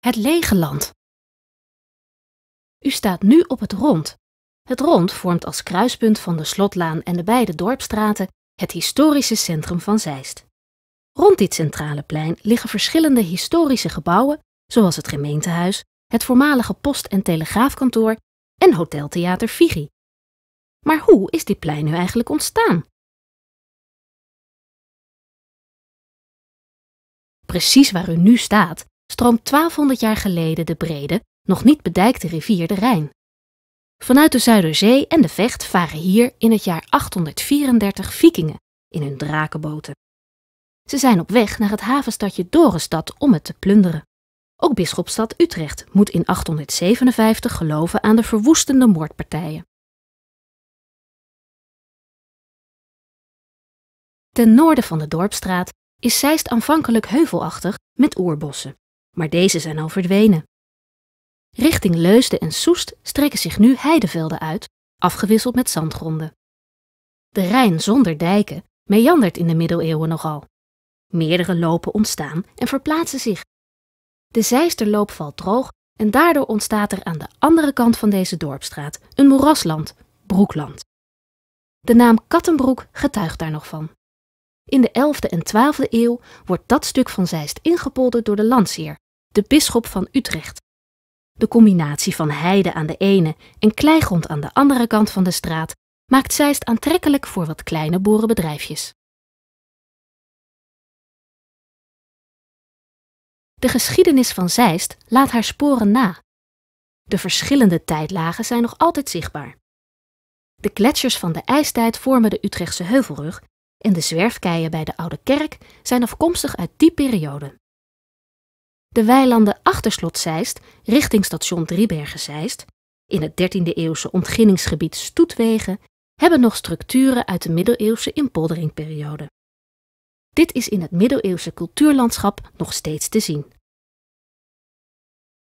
het lege land. U staat nu op het rond. Het rond vormt als kruispunt van de Slotlaan en de beide dorpstraten het historische centrum van Zeist. Rond dit centrale plein liggen verschillende historische gebouwen, zoals het gemeentehuis, het voormalige post- en telegraafkantoor en Hoteltheater Figi. Maar hoe is dit plein nu eigenlijk ontstaan? Precies waar u nu staat, stroomt 1200 jaar geleden de brede, nog niet bedijkte rivier de Rijn. Vanuit de Zuiderzee en de Vecht varen hier in het jaar 834 vikingen in hun drakenboten. Ze zijn op weg naar het havenstadje Dorenstad om het te plunderen. Ook Bisschopstad Utrecht moet in 857 geloven aan de verwoestende moordpartijen. Ten noorden van de dorpstraat is zijst aanvankelijk heuvelachtig met oerbossen maar deze zijn al verdwenen. Richting Leusden en Soest strekken zich nu heidevelden uit, afgewisseld met zandgronden. De Rijn zonder dijken meandert in de middeleeuwen nogal. Meerdere lopen ontstaan en verplaatsen zich. De Zeisterloop valt droog en daardoor ontstaat er aan de andere kant van deze dorpstraat een moerasland, Broekland. De naam Kattenbroek getuigt daar nog van. In de 11e en 12e eeuw wordt dat stuk van Zeist ingepolderd door de landseer de bisschop van Utrecht. De combinatie van heide aan de ene en kleigrond aan de andere kant van de straat maakt Zeist aantrekkelijk voor wat kleine boerenbedrijfjes. De geschiedenis van Zeist laat haar sporen na. De verschillende tijdlagen zijn nog altijd zichtbaar. De gletsjers van de ijstijd vormen de Utrechtse heuvelrug en de zwerfkeien bij de Oude Kerk zijn afkomstig uit die periode de weilanden achter slot Zeist, richting station Driebergen-Zeist, in het 13e-eeuwse ontginningsgebied Stoetwegen, hebben nog structuren uit de middeleeuwse inpolderingperiode. Dit is in het middeleeuwse cultuurlandschap nog steeds te zien.